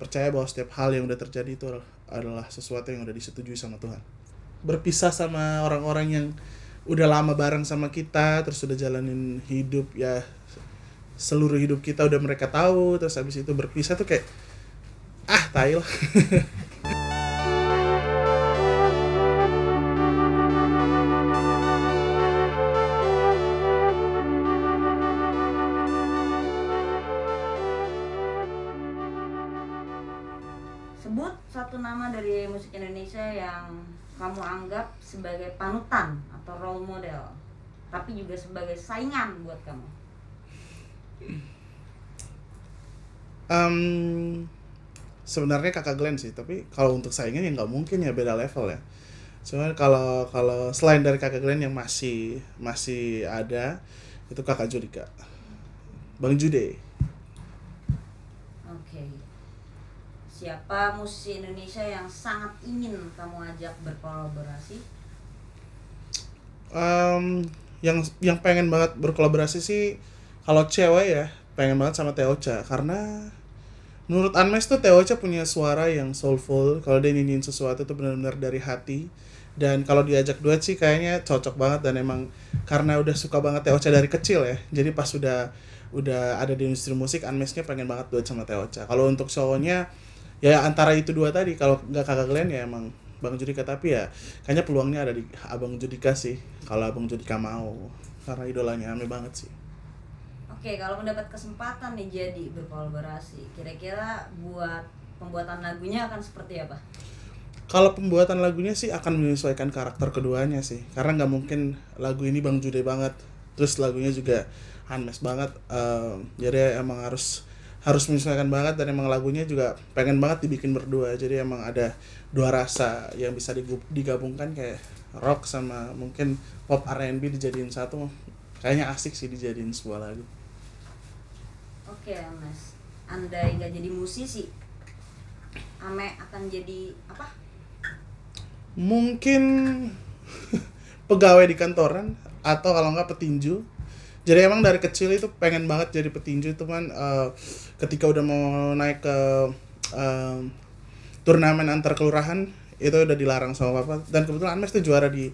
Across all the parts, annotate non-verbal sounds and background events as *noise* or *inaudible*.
percaya bahwa setiap hal yang udah terjadi itu adalah sesuatu yang udah disetujui sama Tuhan berpisah sama orang-orang yang udah lama bareng sama kita terus udah jalanin hidup ya seluruh hidup kita udah mereka tahu terus habis itu berpisah tuh kayak ah tail *laughs* sebagai panutan atau role model, tapi juga sebagai saingan buat kamu? Um, sebenarnya kakak Glenn sih, tapi kalau untuk saingan ya nggak mungkin ya beda level ya. Cuma kalau kalau selain dari kakak Glenn yang masih masih ada itu kakak Judika, Bang Jude. Oke. Siapa musisi Indonesia yang sangat ingin kamu ajak berkolaborasi? um, yang yang pengen banget berkolaborasi sih kalau cewek ya pengen banget sama Teocha karena menurut Anmes tuh Teocha punya suara yang soulful kalau dia nyanyiin sesuatu tuh benar-benar dari hati dan kalau diajak duet sih kayaknya cocok banget dan emang karena udah suka banget Teocha dari kecil ya jadi pas sudah udah ada di industri musik Anmesnya pengen banget duet sama Teocha kalau untuk cowoknya ya antara itu dua tadi kalau nggak kakak kalian ya emang Bang Judika tapi ya kayaknya peluangnya ada di Abang Judika sih kalau Abang Judika mau karena idolanya ame banget sih. Oke, kalau mendapat kesempatan nih jadi berkolaborasi, kira-kira buat pembuatan lagunya akan seperti apa? Kalau pembuatan lagunya sih akan menyesuaikan karakter keduanya sih, karena nggak mungkin lagu ini Bang Jude banget, terus lagunya juga Hanmes banget, uh, jadi emang harus harus menyesuaikan banget dan emang lagunya juga pengen banget dibikin berdua jadi emang ada dua rasa yang bisa digabungkan kayak rock sama mungkin pop R&B dijadiin satu kayaknya asik sih dijadiin sebuah lagu oke okay, mas andai nggak jadi musisi ame akan jadi apa mungkin *laughs* pegawai di kantoran atau kalau nggak petinju jadi emang dari kecil itu pengen banget jadi petinju teman uh, eh, ketika udah mau naik ke uh, turnamen antar kelurahan itu udah dilarang sama papa dan kebetulan Anmes tuh juara di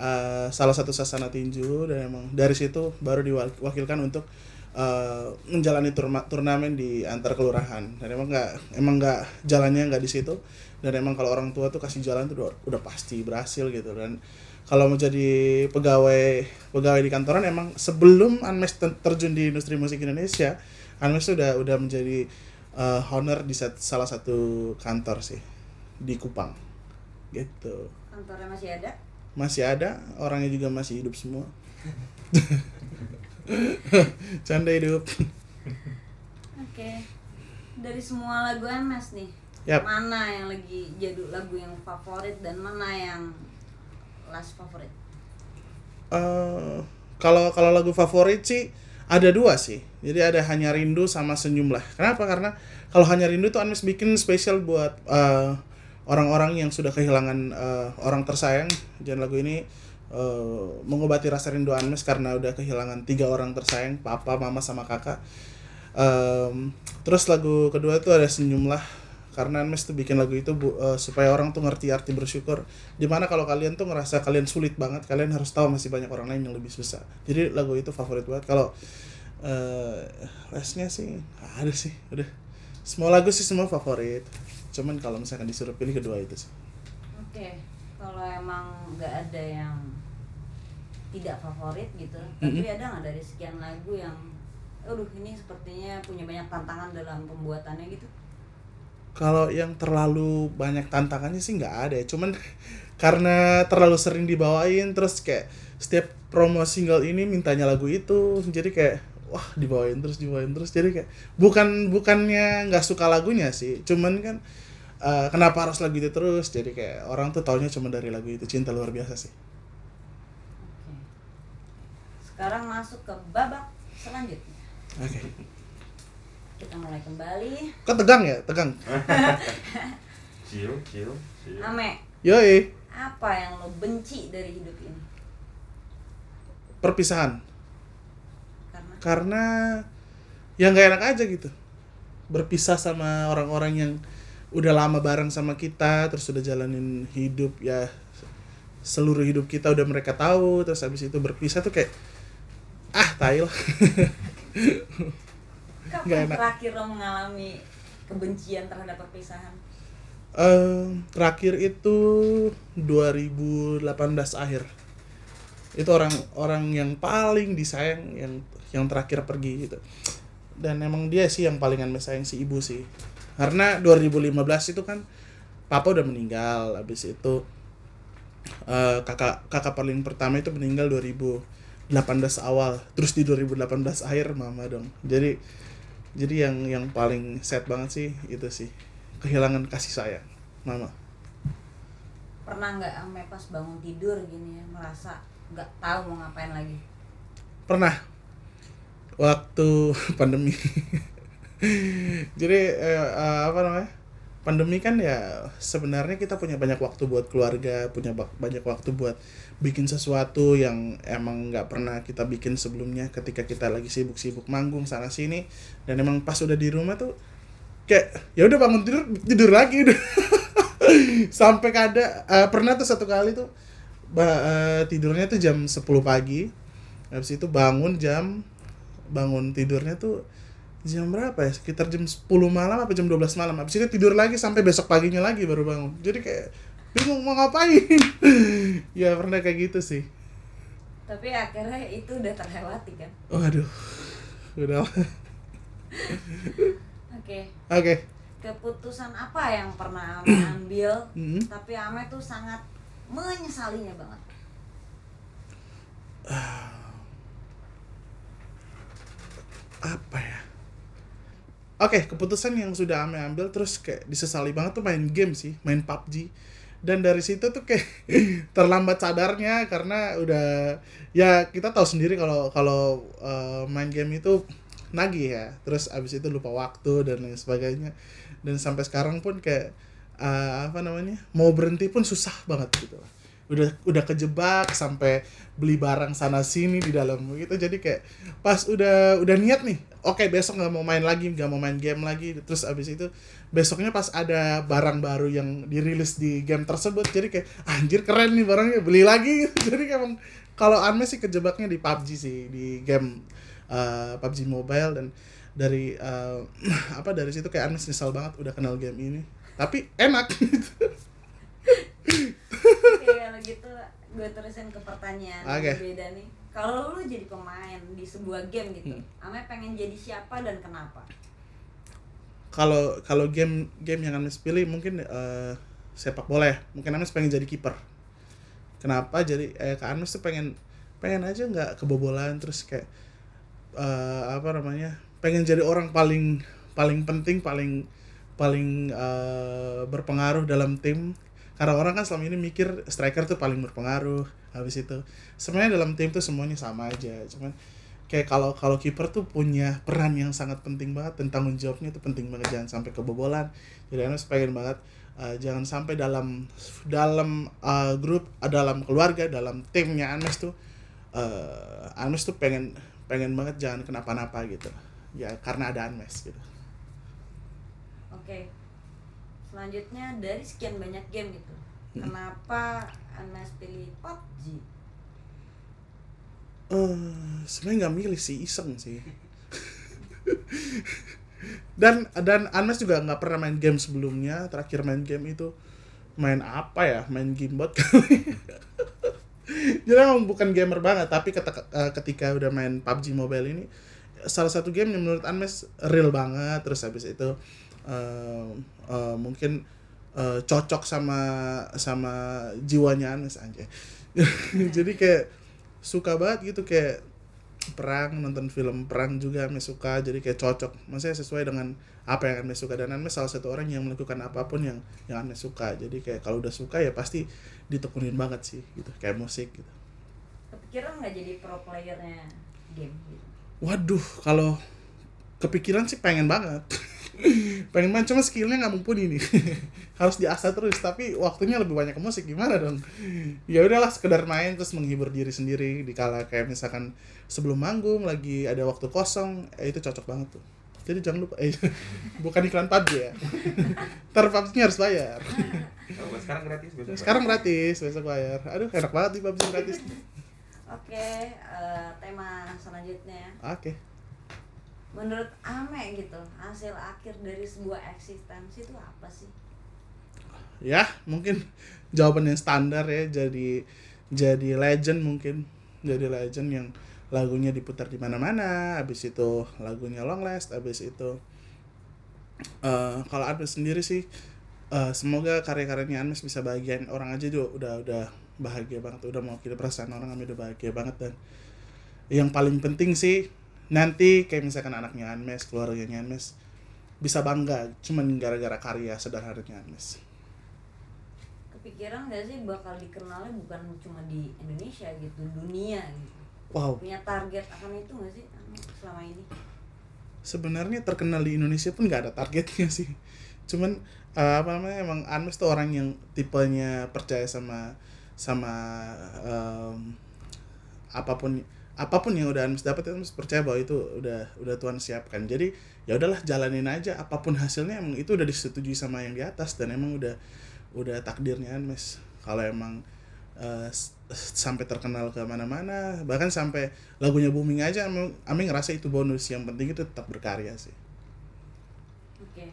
uh, salah satu sasana tinju dan emang dari situ baru diwakilkan untuk uh, menjalani turma, turnamen di antar kelurahan dan emang nggak emang nggak jalannya nggak di situ dan emang kalau orang tua tuh kasih jalan tuh udah, udah pasti berhasil gitu dan kalau mau jadi pegawai pegawai di kantoran emang sebelum Anmes terjun di industri musik Indonesia Anmes sudah udah menjadi uh, honor di salah satu kantor sih di Kupang gitu kantornya masih ada masih ada orangnya juga masih hidup semua *laughs* canda hidup oke okay. dari semua lagu Anmes nih yep. mana yang lagi jadul lagu yang favorit dan mana yang kelas favorit uh, kalau kalau lagu favorit sih ada dua sih jadi ada hanya rindu sama senyum lah. kenapa karena kalau hanya rindu tuh Anmes bikin spesial buat orang eh, orang-orang yang sudah kehilangan uh, orang tersayang dan lagu ini uh, mengobati rasa rindu Anmes karena udah kehilangan tiga orang tersayang papa mama sama kakak um, terus lagu kedua itu ada senyumlah karena Nmes tuh bikin lagu itu bu, uh, supaya orang tuh ngerti arti bersyukur dimana kalau kalian tuh ngerasa kalian sulit banget kalian harus tahu masih banyak orang lain yang lebih susah jadi lagu itu favorit banget kalau uh, eh, lesnya sih ada sih udah semua lagu sih semua favorit cuman kalau misalkan disuruh pilih kedua itu sih oke okay. kalau emang nggak ada yang tidak favorit gitu tapi mm -hmm. ada nggak dari sekian lagu yang aduh ini sepertinya punya banyak tantangan dalam pembuatannya gitu kalau yang terlalu banyak tantangannya sih nggak ada ya cuman karena terlalu sering dibawain terus kayak setiap promo single ini mintanya lagu itu jadi kayak wah dibawain terus dibawain terus jadi kayak bukan bukannya nggak suka lagunya sih cuman kan uh, kenapa harus lagu itu terus jadi kayak orang tuh taunya cuma dari lagu itu cinta luar biasa sih sekarang masuk ke babak selanjutnya oke okay kita mulai kembali kan tegang ya tegang *laughs* chill chill chill ame yoi apa yang lo benci dari hidup ini perpisahan karena karena yang gak enak aja gitu berpisah sama orang-orang yang udah lama bareng sama kita terus udah jalanin hidup ya seluruh hidup kita udah mereka tahu terus habis itu berpisah tuh kayak ah tail *laughs* Kapan terakhir lo mengalami kebencian terhadap perpisahan? Uh, terakhir itu 2018 akhir itu orang orang yang paling disayang yang yang terakhir pergi gitu dan emang dia sih yang palingan disayang si ibu sih karena 2015 itu kan papa udah meninggal habis itu uh, kakak kakak paling pertama itu meninggal 2018 awal terus di 2018 akhir mama dong jadi jadi yang yang paling sad banget sih itu sih kehilangan kasih sayang mama pernah nggak sampai pas bangun tidur gini ya merasa nggak tahu mau ngapain lagi pernah waktu *laughs* pandemi jadi eh, eh apa namanya pandemi kan ya sebenarnya kita punya banyak waktu buat keluarga punya banyak waktu buat bikin sesuatu yang emang nggak pernah kita bikin sebelumnya ketika kita lagi sibuk-sibuk manggung sana sini dan emang pas udah di rumah tuh kayak ya udah bangun tidur tidur lagi udah *laughs* sampai kada uh, pernah tuh satu kali tuh bah, eh, uh, tidurnya tuh jam 10 pagi habis itu bangun jam bangun tidurnya tuh jam berapa ya sekitar jam 10 malam apa jam 12 malam habis itu tidur lagi sampai besok paginya lagi baru bangun jadi kayak bingung mau ngapain *laughs* ya pernah kayak gitu sih tapi akhirnya itu udah terlewati kan waduh oh, udah oke oke okay. okay. keputusan apa yang pernah *clears throat* ambil mm-hmm. tapi Ame tuh sangat menyesalinya banget ah. apa ya Oke, okay, keputusan yang sudah Ame ambil terus kayak disesali banget tuh main game sih, main PUBG. Dan dari situ tuh kayak *laughs* terlambat sadarnya karena udah ya kita tahu sendiri kalau kalau uh, main game itu nagih ya. Terus abis itu lupa waktu dan lain sebagainya. Dan sampai sekarang pun kayak uh, apa namanya? mau berhenti pun susah banget gitu lah udah udah kejebak sampai beli barang sana sini di dalam gitu jadi kayak pas udah udah niat nih oke okay, besok nggak mau main lagi nggak mau main game lagi terus abis itu besoknya pas ada barang baru yang dirilis di game tersebut jadi kayak anjir keren nih barangnya beli lagi *laughs* jadi emang kalau aneh sih kejebaknya di PUBG sih di game uh, eh, PUBG Mobile dan dari uh, *clears throat* apa dari situ kayak Anes nyesal banget udah kenal game ini tapi enak gitu *laughs* gue terusin ke pertanyaan okay. beda nih kalau lu jadi pemain di sebuah game gitu hmm. ame pengen jadi siapa dan kenapa kalau kalau game game yang ame pilih mungkin uh, sepak bola ya mungkin ame pengen jadi kiper kenapa jadi eh ke ame tuh pengen pengen aja nggak kebobolan terus kayak uh, apa namanya pengen jadi orang paling paling penting paling paling uh, berpengaruh dalam tim karena orang kan selama ini mikir striker tuh paling berpengaruh habis itu sebenarnya dalam tim tuh semuanya sama aja cuman kayak kalau kalau kiper tuh punya peran yang sangat penting banget tentang tanggung jawabnya itu penting banget jangan sampai kebobolan jadi harus pengen banget uh, jangan sampai dalam dalam uh, grup eh, dalam keluarga dalam timnya Anes tuh uh, tuh pengen pengen banget jangan kenapa-napa gitu ya karena ada Anes gitu oke okay selanjutnya dari sekian banyak game gitu hmm. kenapa Anas pilih PUBG uh, eh, sebenarnya nggak milih sih iseng sih *laughs* dan dan Anas juga nggak pernah main game sebelumnya terakhir main game itu main apa ya main gamebot kali *laughs* jadi emang bukan gamer banget tapi ketika, eh, ketika udah main PUBG Mobile ini salah satu game yang menurut Anmes real banget terus habis itu uh, uh, mungkin uh, cocok sama sama jiwanya Anes aja *laughs* jadi kayak suka banget gitu kayak perang nonton film perang juga anes suka jadi kayak cocok maksudnya sesuai dengan apa yang anes suka dan anes salah satu orang yang melakukan apapun yang yang anes suka jadi kayak kalau udah suka ya pasti ditekunin banget sih gitu kayak musik gitu kepikiran nggak jadi pro playernya game gitu? waduh kalau kepikiran sih pengen banget *laughs* pengen main cuma skillnya nggak mumpuni nih *laughs* harus diasah terus tapi waktunya lebih banyak ke musik gimana dong ya udahlah sekedar main terus menghibur diri sendiri di kala kayak misalkan sebelum manggung lagi ada waktu kosong eh, itu cocok banget tuh jadi jangan lupa eh *laughs* bukan iklan PUBG ya *laughs* ntar PUBG harus bayar sekarang gratis besok sekarang gratis besok bayar aduh enak banget di PUbG gratis oke uh, tema selanjutnya oke okay menurut Ame gitu hasil akhir dari sebuah eksistensi itu apa sih ya mungkin jawaban yang standar ya jadi jadi legend mungkin jadi legend yang lagunya diputar di mana-mana abis itu lagunya long last abis itu uh, kalau Anmes sendiri sih uh, semoga karya-karyanya Anmes bisa bagian orang aja juga udah udah bahagia banget udah mau kita perasaan orang kami udah bahagia banget dan yang paling penting sih nanti kayak misalkan anaknya Anmes keluarganya Anmes bisa bangga cuman gara-gara karya sederhananya Anmes kepikiran gak sih bakal dikenalnya bukan cuma di Indonesia gitu dunia gitu wow. punya target akan itu gak sih selama ini sebenarnya terkenal di Indonesia pun gak ada targetnya sih cuman uh, apa namanya emang Anmes tuh orang yang tipenya percaya sama sama um, apapun apapun yang udah Anmes dapat itu Anmes percaya bahwa itu udah udah Tuhan siapkan jadi ya udahlah jalanin aja apapun hasilnya emang itu udah disetujui sama yang di atas dan emang udah udah takdirnya Anmes kalau emang uh, sampai terkenal ke mana-mana bahkan sampai lagunya booming aja Ami, ngerasa itu bonus yang penting itu tetap berkarya sih oke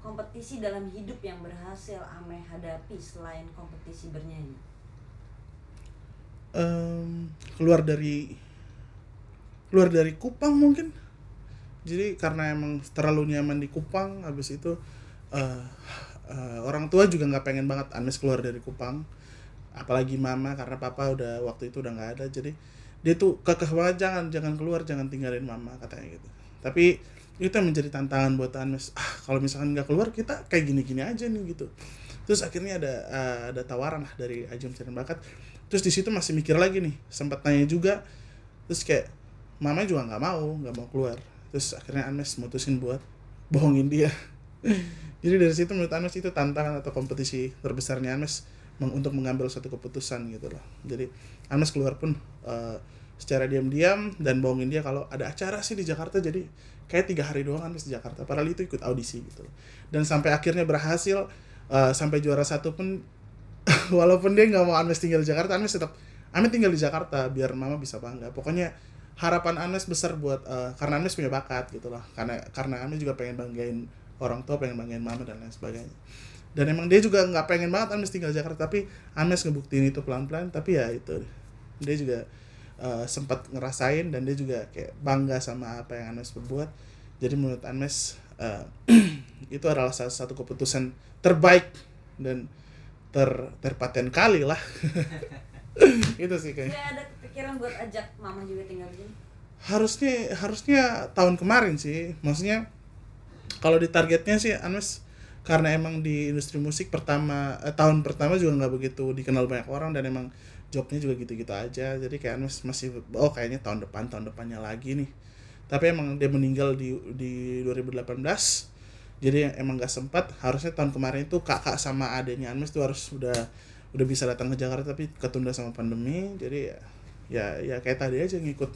kompetisi dalam hidup yang berhasil Ame hadapi selain kompetisi bernyanyi um, keluar dari keluar dari Kupang mungkin jadi karena emang terlalu nyaman di Kupang habis itu uh, uh, orang tua juga nggak pengen banget Anes keluar dari Kupang apalagi mama karena papa udah waktu itu udah nggak ada jadi dia tuh kekeh banget jangan jangan keluar jangan tinggalin mama katanya gitu tapi itu yang menjadi tantangan buat Anes ah kalau misalkan nggak keluar kita kayak gini-gini aja nih gitu terus akhirnya ada uh, ada tawaran lah dari Ajum Cermin Bakat terus di situ masih mikir lagi nih sempat nanya juga terus kayak mama juga nggak mau nggak mau keluar terus akhirnya Anmes mutusin buat bohongin dia *laughs* jadi dari situ menurut Anmes itu tantangan atau kompetisi terbesarnya Anmes untuk mengambil satu keputusan gitu loh jadi Anmes keluar pun uh, secara diam-diam dan bohongin dia kalau ada acara sih di Jakarta jadi kayak tiga hari doang Anmes di Jakarta padahal itu ikut audisi gitu loh. dan sampai akhirnya berhasil uh, sampai juara satu pun *laughs* walaupun dia nggak mau Anmes tinggal di Jakarta Anmes tetap Anmes tinggal di Jakarta biar mama bisa bangga. Pokoknya harapan Anes besar buat uh, karena Anes punya bakat gitu loh karena karena Anes juga pengen banggain orang tua pengen banggain mama dan lain sebagainya dan emang dia juga nggak pengen banget Anes tinggal di Jakarta tapi Anes ngebuktiin itu pelan-pelan tapi ya itu dia juga uh, eh, sempat ngerasain dan dia juga kayak bangga sama apa yang Anes berbuat jadi menurut Anes uh, *clears throat* itu adalah salah satu keputusan terbaik dan ter terpaten kali lah *laughs* itu sih kayaknya Gak ada kepikiran buat ajak mama juga tinggal di sini harusnya harusnya tahun kemarin sih maksudnya kalau di targetnya sih Anmes karena emang di industri musik pertama eh, tahun pertama juga nggak begitu dikenal banyak orang dan emang jobnya juga gitu-gitu aja jadi kayak Anmes masih oh kayaknya tahun depan tahun depannya lagi nih tapi emang dia meninggal di di 2018 jadi emang nggak sempat harusnya tahun kemarin itu kakak sama adiknya Anmes tuh harus udah udah bisa datang ke Jakarta tapi ketunda sama pandemi jadi ya ya ya kayak tadi aja ngikut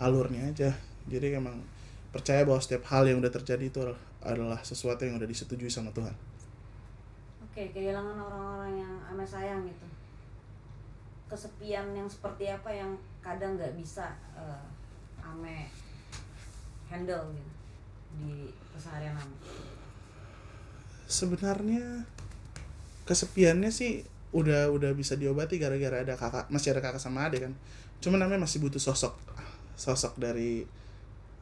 alurnya aja jadi emang percaya bahwa setiap hal yang udah terjadi itu adalah sesuatu yang udah disetujui sama Tuhan oke kehilangan orang-orang yang amat sayang gitu kesepian yang seperti apa yang kadang nggak bisa uh, ame handle gitu di keseharian ame sebenarnya kesepiannya sih udah udah bisa diobati gara-gara ada kakak masih ada kakak sama adik kan cuma namanya masih butuh sosok sosok dari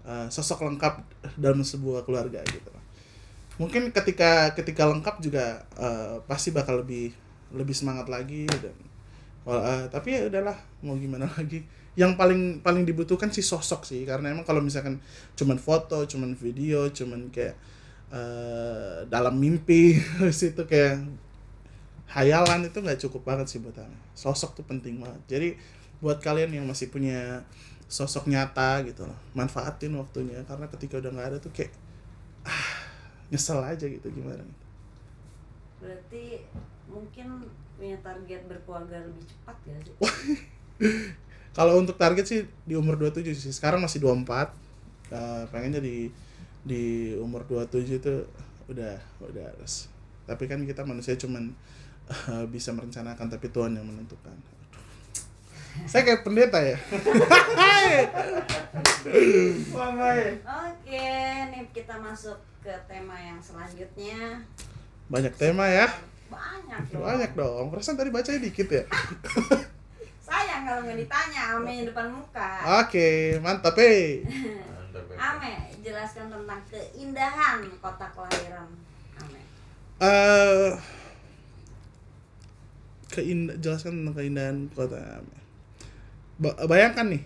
uh, sosok lengkap dalam sebuah keluarga gitu mungkin ketika ketika lengkap juga uh, pasti bakal lebih lebih semangat lagi dan uh, tapi ya udahlah mau gimana lagi yang paling paling dibutuhkan sih sosok sih karena emang kalau misalkan cuman foto cuman video cuman kayak uh, dalam mimpi situ *laughs* kayak hayalan itu nggak cukup banget sih buat Ana sosok tuh penting banget jadi buat kalian yang masih punya sosok nyata gitu loh manfaatin waktunya karena ketika udah nggak ada tuh kayak ah, nyesel aja gitu gimana gitu berarti mungkin punya target berkeluarga lebih cepat ya sih *laughs* kalau untuk target sih di umur 27 sih sekarang masih 24 uh, eh, pengennya di di umur 27 itu udah udah harus tapi kan kita manusia cuman uh, bisa merencanakan tapi Tuhan yang menentukan saya kayak pendeta ya oke nih kita masuk ke tema yang selanjutnya banyak tema ya banyak dong banyak dong perasaan tadi bacanya dikit ya *laughs* sayang kalau nggak ditanya ame depan muka oke okay, eh. mantap eh ame jelaskan tentang keindahan kota kelahiran ame uh, keindah, jelaskan tentang keindahan kota Ame. Ba bayangkan nih,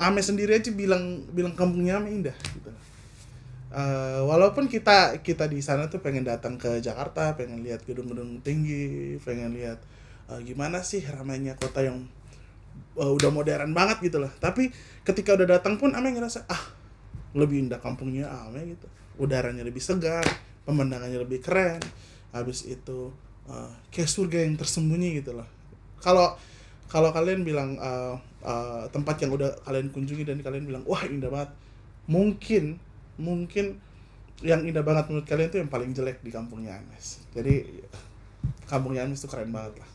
Ame sendiri aja bilang bilang kampungnya Ame indah gitu. Uh, walaupun kita kita di sana tuh pengen datang ke Jakarta, pengen lihat gedung-gedung tinggi, pengen lihat uh, gimana sih ramainya kota yang uh, udah modern banget gitu lah. Tapi ketika udah datang pun Ame ngerasa ah lebih indah kampungnya Ame gitu. Udaranya lebih segar, pemandangannya lebih keren. Habis itu uh, kayak surga yang tersembunyi gitu loh kalau kalau kalian bilang uh, uh, tempat yang udah kalian kunjungi dan kalian bilang wah indah banget mungkin mungkin yang indah banget menurut kalian itu yang paling jelek di kampungnya Ames jadi kampungnya Ames tuh keren banget lah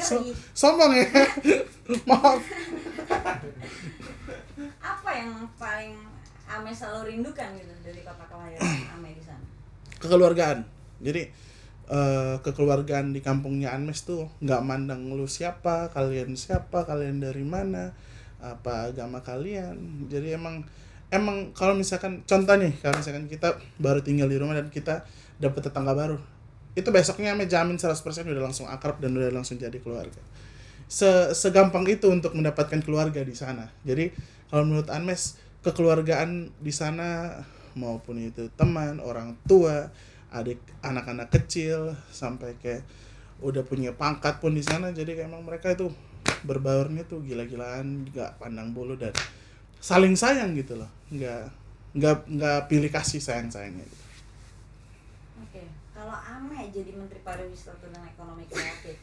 so, sombong ya *laughs* maaf apa yang paling Ame selalu rindukan gitu dari kota kelahiran Ame di sana kekeluargaan jadi uh, kekeluargaan di kampungnya Anmes tuh nggak mandang lu siapa kalian siapa kalian dari mana apa agama kalian jadi emang emang kalau misalkan contoh nih kalau misalkan kita baru tinggal di rumah dan kita dapat tetangga baru itu besoknya me jamin 100% udah langsung akrab dan udah langsung jadi keluarga Se segampang itu untuk mendapatkan keluarga di sana jadi kalau menurut Anmes kekeluargaan di sana maupun itu teman orang tua adik anak-anak kecil sampai kayak udah punya pangkat pun di sana jadi kayak emang mereka itu berbaurnya tuh gila-gilaan nggak pandang bulu dan saling sayang gitu loh nggak nggak nggak pilih kasih sayang sayangnya gitu. oke kalau Ame jadi menteri pariwisata dan ekonomi kreatif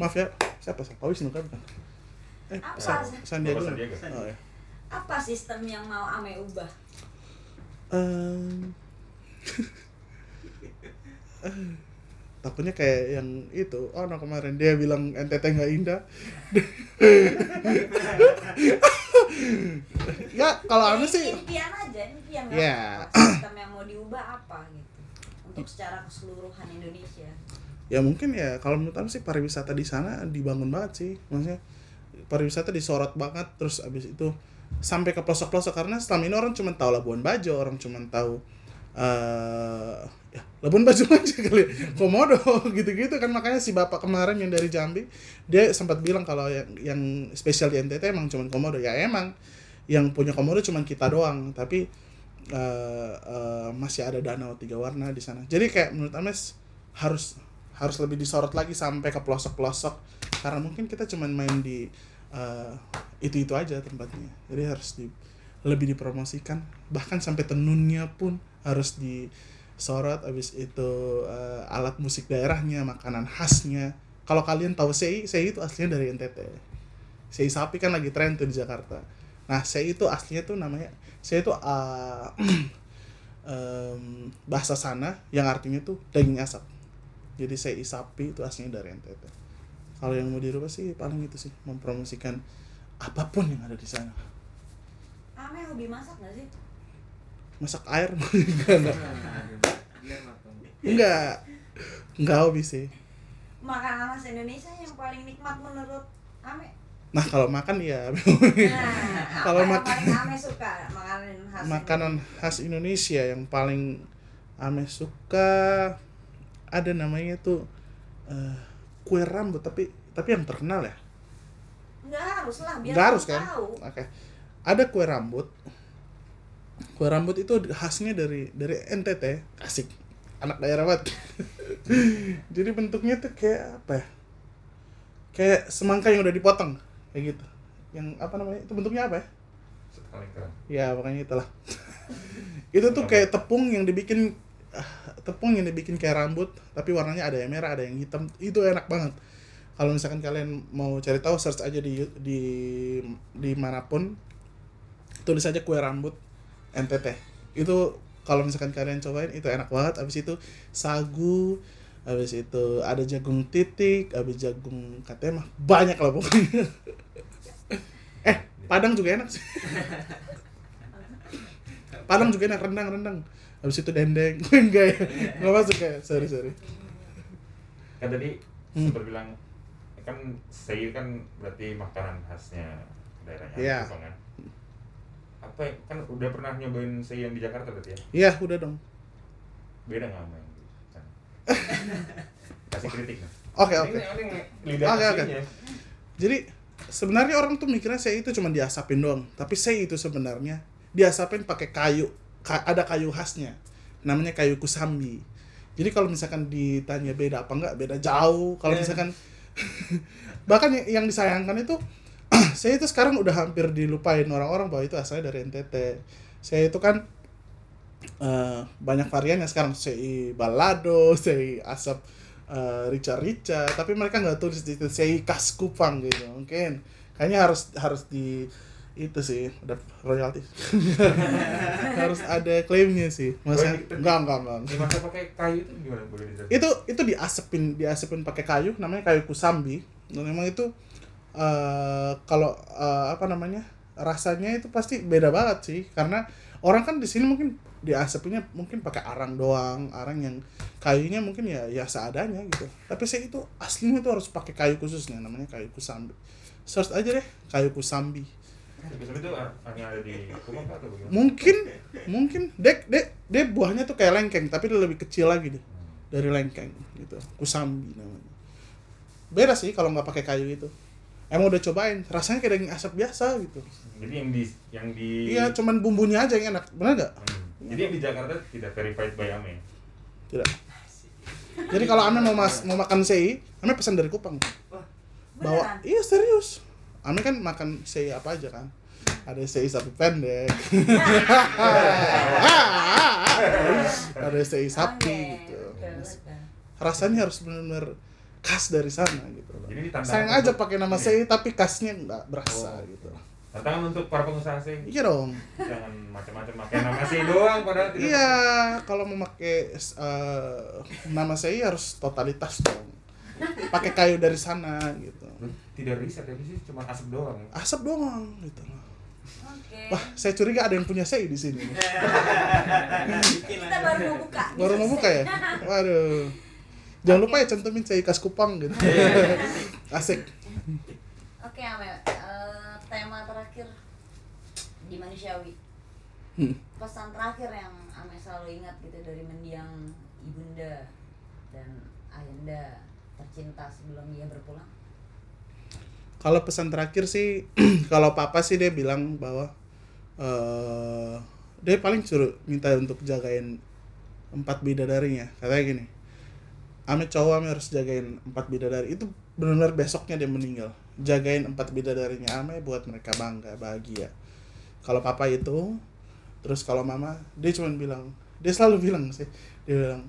maaf ya siapa sih Pak Wisnu kan eh apa San, Sandiaga, Sandiaga. Oh, ya. apa sistem yang mau Ame ubah um, *laughs* takutnya kayak yang itu oh no kemarin dia bilang NTT nggak indah *laughs* ya kalau aku sih impian aja impian ya yeah. sistem yang mau diubah apa gitu untuk secara keseluruhan Indonesia ya mungkin ya kalau menurut anu sih pariwisata di sana dibangun banget sih maksudnya pariwisata disorot banget terus abis itu sampai ke pelosok-pelosok karena selama ini orang cuma tahu Labuan Bajo, orang cuma tahu uh, ya, Labuan Bajo *laughs* aja kali, Komodo *laughs* gitu-gitu kan makanya si bapak kemarin yang dari Jambi dia sempat bilang kalau yang yang spesial di NTT emang cuma Komodo ya emang yang punya Komodo cuma kita doang tapi uh, uh, masih ada danau tiga warna di sana. Jadi kayak menurut Ames harus harus lebih disorot lagi sampai ke pelosok-pelosok karena mungkin kita cuma main di Eh, itu itu aja tempatnya jadi harus di lebih dipromosikan bahkan sampai tenunnya pun harus disorot abis itu uh, alat musik daerahnya makanan khasnya kalau kalian tahu sei sei itu aslinya dari NTT sei sapi kan lagi tren tuh di Jakarta nah sei itu aslinya tuh namanya sei itu uh, um, *clears throat* bahasa sana yang artinya tuh daging asap jadi sei sapi itu aslinya dari NTT kalau yang mau dirubah sih paling itu sih mempromosikan apapun yang ada di sana Ame hobi masak gak sih masak air *laughs* enggak enggak enggak hobi sih makanan khas Indonesia yang paling nikmat menurut Ame nah kalau makan ya nah, *laughs* kalau makan Ame suka makanan khas makanan Indonesia. khas Indonesia yang paling Ame suka ada namanya tuh uh, kue rambut tapi tapi yang terkenal ya nggak harus lah biar nggak harus kan oke okay. ada kue rambut kue rambut itu khasnya dari dari NTT asik anak daerah banget *laughs* jadi bentuknya tuh kayak apa ya kayak semangka yang udah dipotong kayak gitu yang apa namanya itu bentuknya apa ya ya makanya itulah *laughs* itu tuh kayak tepung yang dibikin tepung yang dibikin kayak rambut tapi warnanya ada yang merah ada yang hitam itu enak banget kalau misalkan kalian mau cari tahu search aja di di di dimanapun tulis aja kue rambut NTT itu kalau misalkan kalian cobain itu enak banget abis itu sagu abis itu ada jagung titik abis jagung mah banyak lah pokoknya *laughs* eh padang juga enak sih *laughs* padang juga enak rendang rendang habis itu dendeng gue *laughs* enggak ya iya. nggak masuk ya sorry sorry kan tadi hmm. sempat bilang kan sayur kan berarti makanan khasnya daerahnya yeah. Kupang kan? apa ya kan udah pernah nyobain sayur yang di Jakarta berarti ya iya yeah, udah dong beda nggak sama yang di sana *laughs* kasih kritik oke oke oke oke jadi sebenarnya orang tuh mikirnya saya itu cuma diasapin doang tapi saya itu sebenarnya diasapin pakai kayu ka, ada kayu khasnya namanya kayu kusambi jadi kalau misalkan ditanya beda apa enggak beda jauh kalau yeah. misalkan *laughs* bahkan yang disayangkan itu *clears throat* saya itu sekarang udah hampir dilupain orang-orang bahwa itu asalnya dari NTT saya itu kan uh, banyak variannya sekarang CI balado CI *laughs* asap uh, eh, rica tapi mereka nggak tulis di CI kas kupang gitu mungkin kayaknya harus harus di itu sih ada royalti *laughs* harus ada klaimnya sih masa enggak enggak enggak masa pakai kayu itu gimana boleh itu itu diasepin diasepin pakai kayu namanya kayu kusambi dan memang itu uh, kalau uh, apa namanya rasanya itu pasti beda banget sih karena orang kan di sini mungkin diasepinnya mungkin pakai arang doang arang yang kayunya mungkin ya ya seadanya gitu tapi sih itu aslinya itu harus pakai kayu khususnya namanya kayu kusambi search aja deh kayu kusambi Ah, mungkin, mungkin. Dek, dek, dek buahnya tuh kayak lengkeng, tapi dia lebih kecil lagi deh. Hmm. Dari lengkeng gitu. Kusambi namanya. Beda sih kalau nggak pakai kayu itu. Emang udah cobain, rasanya kayak daging asap biasa gitu. Jadi yang di yang di Iya, cuman bumbunya aja yang enak. Benar nggak? Hmm. Jadi yang di Jakarta tidak verified by Ame. Ya? Tidak. Jadi kalau Ame mau mas mau makan sei, Ame pesan dari Kupang. Bawa, iya serius Amin kan makan sei apa aja kan ada sei *laughs* sapi pendek ada sei sapi gitu rasanya harus benar-benar khas dari sana gitu Sayang aja pakai nama iya. say tapi khasnya nggak berasa oh. gitu. Tantangan untuk para pengusaha sih. Iya dong. Jangan macam-macam pakai nama say doang padahal Iya, kalau memakai uh, eh, nama say harus totalitas dong. Pakai kayu dari sana gitu tidak riset ya sih cuma asap doang asap doang gitu Okay. Wah, saya curiga ada yang punya saya di sini. Kita baru mau buka. Baru mau buka ya? Waduh. Jangan okay. lupa ya cantumin saya kas kupang gitu. Iya, iya, iya. Asik. Oke, okay, Amel. Uh, tema terakhir di manusiawi. Hmm. Pesan terakhir yang Amel selalu ingat gitu dari mendiang ibunda dan ayanda tercinta sebelum dia berpulang kalau pesan terakhir sih *clears throat* kalau papa sih dia bilang bahwa uh, dia paling suruh minta untuk jagain empat bidadarinya katanya gini Ame cowok Ame harus jagain empat bidadari itu benar-benar besoknya dia meninggal jagain empat bidadarinya Ame buat mereka bangga bahagia kalau papa itu terus kalau mama dia cuma bilang dia selalu bilang sih dia bilang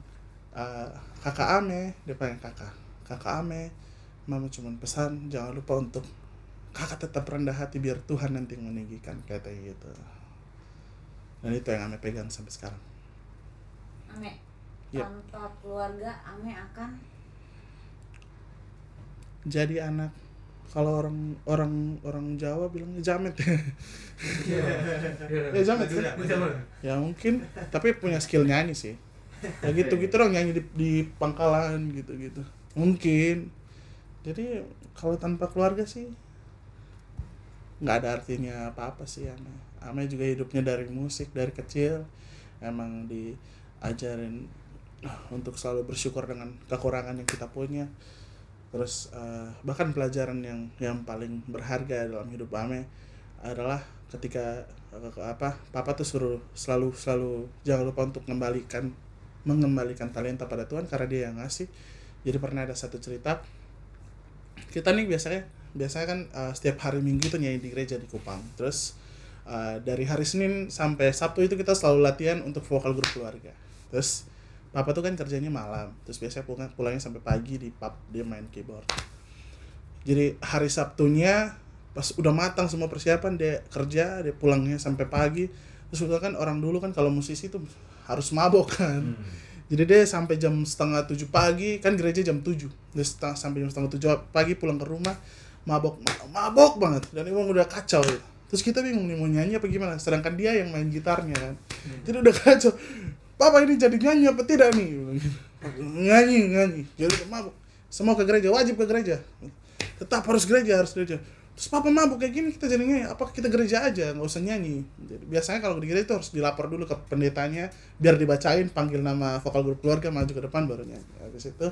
uh, kakak Ame dia pengen kakak kakak Ame mama cuma pesan jangan lupa untuk kakak tetap rendah hati biar Tuhan nanti meninggikan kata gitu dan itu yang Ame pegang sampai sekarang Ame yep. Iya. tanpa keluarga Ame akan jadi anak kalau orang orang orang Jawa bilangnya jamet *laughs* ya jamet sih iya, iya. ya mungkin tapi punya skill nyanyi sih ya gitu gitu orang nyanyi di, di pangkalan gitu gitu mungkin jadi kalau tanpa keluarga sih nggak ada artinya apa-apa sih Ame. Ame juga hidupnya dari musik dari kecil emang diajarin ah, untuk selalu bersyukur dengan kekurangan yang kita punya terus uh, bahkan pelajaran yang yang paling berharga dalam hidup Ame adalah ketika uh, apa papa tuh suruh selalu selalu jangan lupa untuk mengembalikan mengembalikan talenta pada Tuhan karena dia yang ngasih jadi pernah ada satu cerita kita nih biasanya biasanya kan uh, setiap hari minggu itu nyanyi di gereja di Kupang terus uh, dari hari Senin sampai Sabtu itu kita selalu latihan untuk vokal grup keluarga terus papa tuh kan kerjanya malam terus biasanya pulang pulangnya sampai pagi di pub dia main keyboard jadi hari Sabtunya pas udah matang semua persiapan dia kerja dia pulangnya sampai pagi terus kan orang dulu kan kalau musisi tuh harus mabok kan hmm jadi deh sampai jam setengah tujuh pagi kan gereja jam tujuh dia setengah, sampai jam setengah tujuh pagi pulang ke rumah mabok mabok banget dan emang udah kacau gitu. terus kita bingung nih mau nyanyi apa gimana sedangkan dia yang main gitarnya kan hmm. jadi udah kacau papa ini jadi nyanyi apa tidak nih gitu. nyanyi nyanyi jadi mabok semua ke gereja wajib ke gereja tetap harus gereja harus gereja terus papa mabuk kayak gini kita jadinya apa kita gereja aja nggak usah nyanyi biasanya kalau di gereja itu harus dilapor dulu ke pendetanya biar dibacain panggil nama vokal grup keluarga maju ke depan barunya habis itu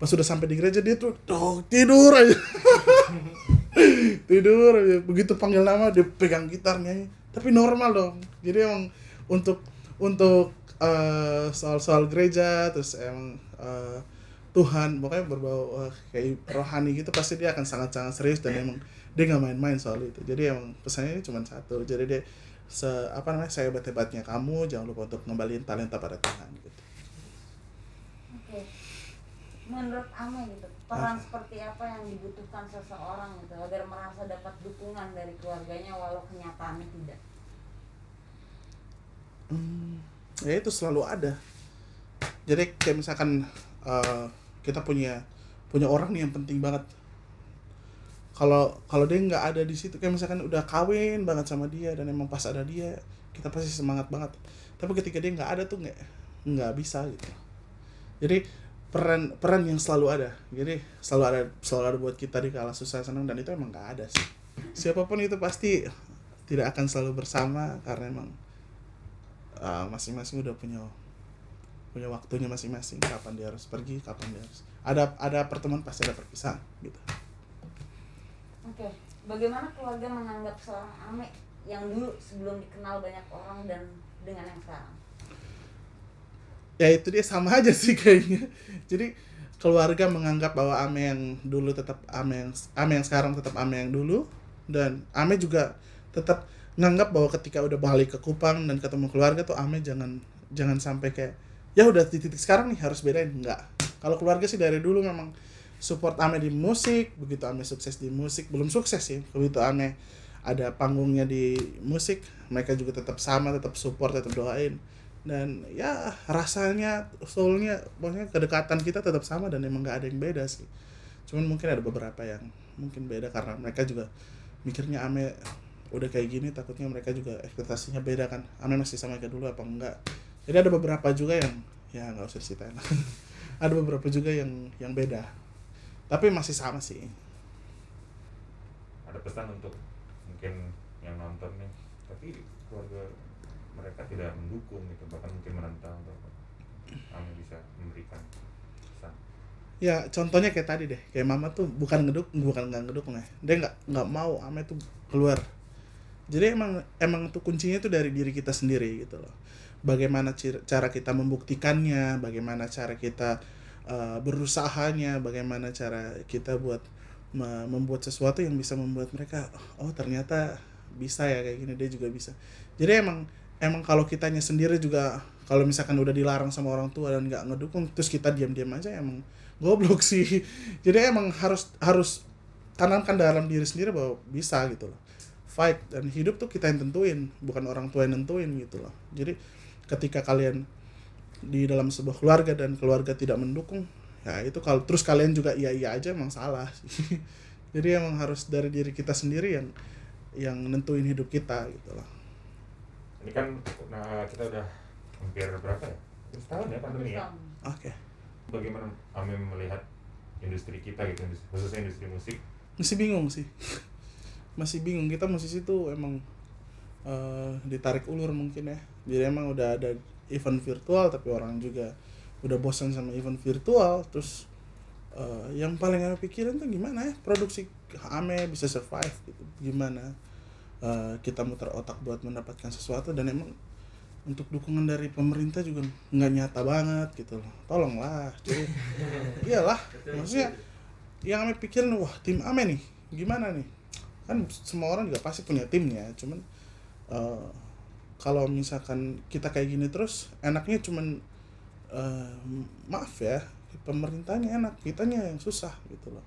pas sudah sampai di gereja dia tuh oh, tidur aja *laughs* tidur aja begitu panggil nama dia pegang gitarnya tapi normal dong jadi emang untuk untuk eh, soal-soal uh, soal gereja terus emang uh, Tuhan pokoknya berbau uh, kayak rohani gitu pasti dia akan sangat-sangat serius dan iya. emang dia nggak main-main soal itu jadi yang pesannya cuma satu jadi dia se apa namanya saya hebat hebatnya kamu jangan lupa untuk ngembalikan talenta pada Tuhan gitu okay. menurut Ama gitu peran apa? seperti apa yang dibutuhkan seseorang gitu agar merasa dapat dukungan dari keluarganya walau kenyataannya tidak hmm, ya itu selalu ada jadi kayak misalkan uh, kita punya punya orang nih yang penting banget kalau kalau dia nggak ada di situ kayak misalkan udah kawin banget sama dia dan emang pas ada dia kita pasti semangat banget tapi ketika dia nggak ada tuh nggak nggak bisa gitu jadi peran peran yang selalu ada jadi selalu ada selalu ada buat kita di kala susah senang dan itu emang nggak ada sih siapapun itu pasti tidak akan selalu bersama karena emang eh, masing-masing uh, udah punya punya waktunya masing-masing kapan dia harus pergi kapan dia harus ada ada pertemuan pasti ada perpisahan gitu Oke, okay. bagaimana keluarga menganggap seorang Ame yang dulu sebelum dikenal banyak orang dan dengan yang sekarang? Ya itu dia sama aja sih kayaknya. Jadi keluarga menganggap bahwa Ame yang dulu tetap Ame yang Ame yang sekarang tetap Ame yang dulu dan Ame juga tetap nganggap bahwa ketika udah balik ke Kupang dan ketemu keluarga tuh Ame jangan jangan sampai kayak ya udah di titik sekarang nih harus bedain enggak. Kalau keluarga sih dari dulu memang support Ame di musik begitu Ame sukses di musik belum sukses sih begitu Ame ada panggungnya di musik mereka juga tetap sama tetap support tetap doain dan ya rasanya soulnya pokoknya kedekatan kita tetap sama dan emang gak ada yang beda sih cuman mungkin ada beberapa yang mungkin beda karena mereka juga mikirnya Ame udah kayak gini takutnya mereka juga ekspektasinya beda kan Ame masih sama kayak dulu apa enggak jadi ada beberapa juga yang ya nggak usah ceritain *laughs* ada beberapa juga yang yang beda tapi masih sama sih ada pesan untuk mungkin yang nonton nih tapi keluarga mereka tidak mendukung gitu bahkan mungkin menentang atau apa kamu bisa memberikan pesan ya contohnya kayak tadi deh kayak mama tuh bukan ngeduk bukan nggak ngeduk ya dia nggak nggak mau ame tuh keluar jadi emang emang tuh kuncinya tuh dari diri kita sendiri gitu loh bagaimana cara kita membuktikannya bagaimana cara kita Eh, berusahanya bagaimana cara kita buat membuat sesuatu yang bisa membuat mereka oh ternyata bisa ya kayak gini dia juga bisa jadi emang emang kalau kitanya sendiri juga kalau misalkan udah dilarang sama orang tua dan nggak ngedukung terus kita diam-diam aja emang goblok *laughs* sih jadi emang harus harus tanamkan dalam diri sendiri bahwa bisa gitu loh fight dan hidup tuh kita yang tentuin bukan orang tua yang tentuin gitu loh jadi ketika kalian di dalam sebuah keluarga dan keluarga tidak mendukung ya itu kalau terus kalian juga iya iya aja emang salah *laughs* jadi emang harus dari diri kita sendiri yang yang nentuin hidup kita gitu loh ini kan nah kita udah hampir berapa ya setahun ya pandemi ya oke okay. bagaimana Amin melihat industri kita gitu khususnya industri musik masih bingung sih masih bingung kita musisi tuh emang uh, ditarik ulur mungkin ya jadi emang udah ada event virtual tapi orang juga udah bosan sama event virtual terus uh, yang paling aku pikirin tuh gimana ya produksi ame bisa survive gitu gimana uh, kita muter otak buat mendapatkan sesuatu dan emang untuk dukungan dari pemerintah juga nggak nyata banget gitu loh tolonglah jadi *laughs* iyalah maksudnya yang ame pikirin wah tim ame nih gimana nih kan semua orang juga pasti punya timnya cuman uh, kalau misalkan kita kayak gini terus enaknya cuman uh, maaf ya pemerintahnya enak kitanya yang susah gitu loh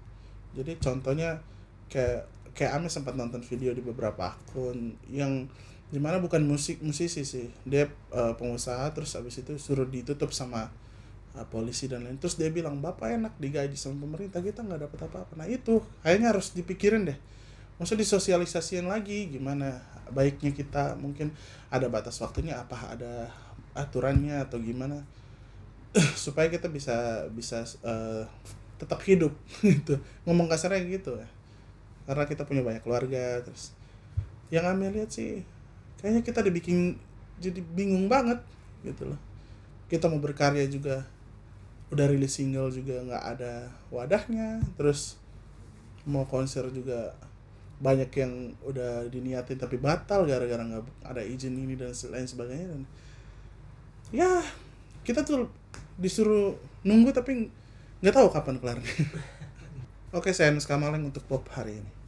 jadi contohnya kayak kayak Ame sempat nonton video di beberapa akun yang gimana bukan musik musisi sih dia uh, pengusaha terus habis itu suruh ditutup sama uh, polisi dan lain terus dia bilang bapak enak digaji sama pemerintah kita nggak dapat apa-apa nah itu kayaknya harus dipikirin deh maksud disosialisasikan lagi gimana baiknya kita mungkin ada batas waktunya apa ada aturannya atau gimana *clears throat* supaya kita bisa bisa uh, tetap hidup *laughs* gitu ngomong kasarnya gitu ya karena kita punya banyak keluarga terus yang kami lihat sih kayaknya kita dibikin jadi bingung banget gitu loh kita mau berkarya juga udah rilis single juga nggak ada wadahnya terus mau konser juga banyak yang udah diniatin tapi batal gara-gara nggak ada izin ini dan lain sebagainya dan ya kita tuh disuruh nunggu tapi nggak tahu kapan kelarnya *laughs* oke saya Kamaleng untuk pop hari ini